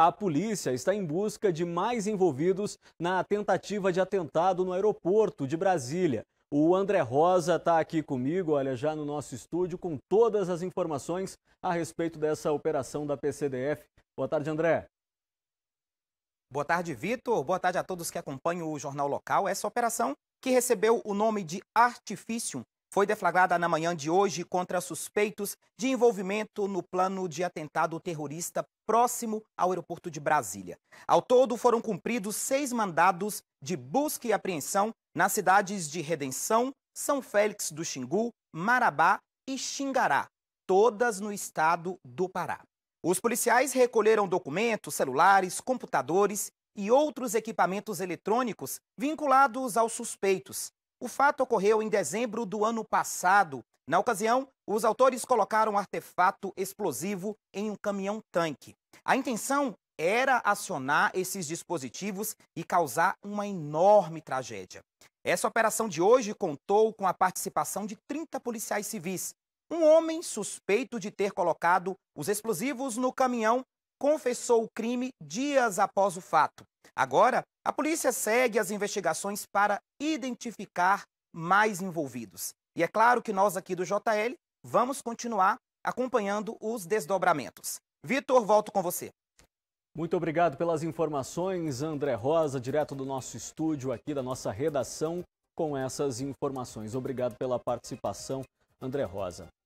A polícia está em busca de mais envolvidos na tentativa de atentado no aeroporto de Brasília. O André Rosa está aqui comigo, olha, já no nosso estúdio, com todas as informações a respeito dessa operação da PCDF. Boa tarde, André. Boa tarde, Vitor. Boa tarde a todos que acompanham o Jornal Local. Essa operação, que recebeu o nome de Artificium, foi deflagrada na manhã de hoje contra suspeitos de envolvimento no plano de atentado terrorista próximo ao aeroporto de Brasília. Ao todo, foram cumpridos seis mandados de busca e apreensão nas cidades de Redenção, São Félix do Xingu, Marabá e Xingará, todas no estado do Pará. Os policiais recolheram documentos, celulares, computadores e outros equipamentos eletrônicos vinculados aos suspeitos o fato ocorreu em dezembro do ano passado. Na ocasião, os autores colocaram um artefato explosivo em um caminhão-tanque. A intenção era acionar esses dispositivos e causar uma enorme tragédia. Essa operação de hoje contou com a participação de 30 policiais civis. Um homem suspeito de ter colocado os explosivos no caminhão confessou o crime dias após o fato. Agora, a polícia segue as investigações para identificar mais envolvidos. E é claro que nós aqui do JL vamos continuar acompanhando os desdobramentos. Vitor, volto com você. Muito obrigado pelas informações, André Rosa, direto do nosso estúdio aqui da nossa redação com essas informações. Obrigado pela participação, André Rosa.